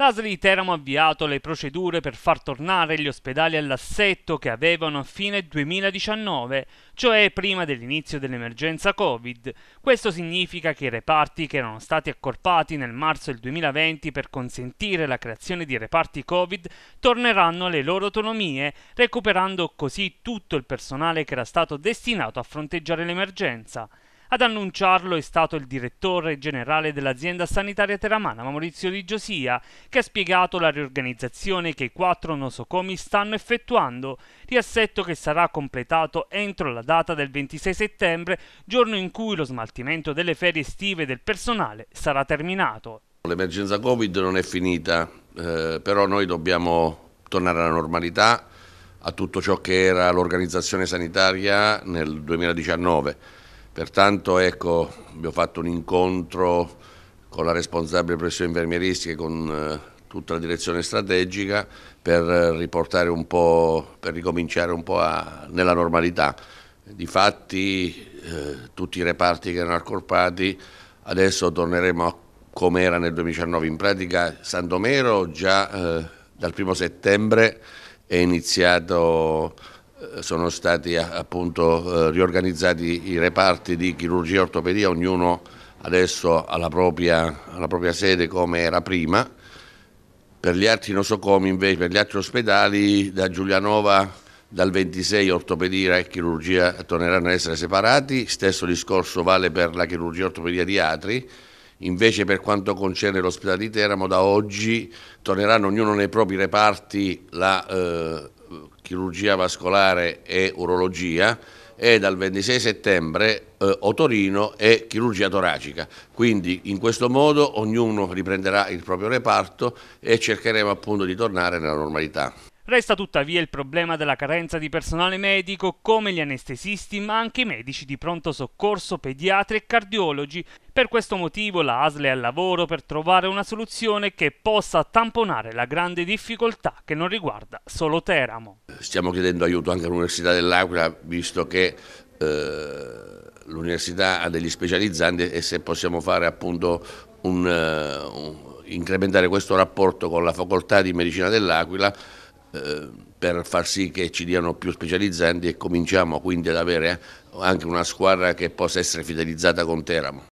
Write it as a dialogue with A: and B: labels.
A: la L'ASL Teramo ha avviato le procedure per far tornare gli ospedali all'assetto che avevano a fine 2019, cioè prima dell'inizio dell'emergenza Covid. Questo significa che i reparti che erano stati accorpati nel marzo del 2020 per consentire la creazione di reparti Covid torneranno alle loro autonomie, recuperando così tutto il personale che era stato destinato a fronteggiare l'emergenza. Ad annunciarlo è stato il direttore generale dell'azienda sanitaria teramana Maurizio Di Giosia, che ha spiegato la riorganizzazione che i quattro nosocomi stanno effettuando, riassetto che sarà completato entro la data del 26 settembre, giorno in cui lo smaltimento delle ferie estive del personale sarà terminato.
B: L'emergenza Covid non è finita, eh, però noi dobbiamo tornare alla normalità, a tutto ciò che era l'organizzazione sanitaria nel 2019 Pertanto ecco, abbiamo fatto un incontro con la responsabile pressione infermieristica e con eh, tutta la direzione strategica per riportare un po', per ricominciare un po' a, nella normalità. Difatti eh, tutti i reparti che erano accorpati adesso torneremo a come era nel 2019. In pratica Sandomero già eh, dal primo settembre è iniziato eh, sono stati eh, appunto eh, riorganizzati i reparti di chirurgia e ortopedia, ognuno adesso alla propria, alla propria sede come era prima. Per gli altri nosocomi invece, per gli altri ospedali, da Giulianova dal 26 ortopedia e chirurgia torneranno ad essere separati, stesso discorso vale per la chirurgia e ortopedia di Atri, invece per quanto concerne l'ospedale di Teramo da oggi torneranno ognuno nei propri reparti la eh, chirurgia vascolare e urologia e dal 26 settembre eh, otorino e chirurgia toracica. Quindi in questo modo ognuno riprenderà il proprio reparto e cercheremo appunto di tornare nella normalità.
A: Resta tuttavia il problema della carenza di personale medico come gli anestesisti ma anche i medici di pronto soccorso, pediatri e cardiologi. Per questo motivo la ASL è al lavoro per trovare una soluzione che possa tamponare la grande difficoltà che non riguarda solo Teramo.
B: Stiamo chiedendo aiuto anche all'Università dell'Aquila visto che eh l'università ha degli specializzanti e se possiamo fare appunto un, eh, un, incrementare questo rapporto con la facoltà di medicina dell'Aquila eh, per far sì che ci diano più specializzanti e cominciamo quindi ad avere anche una squadra che possa essere fidelizzata con Teramo.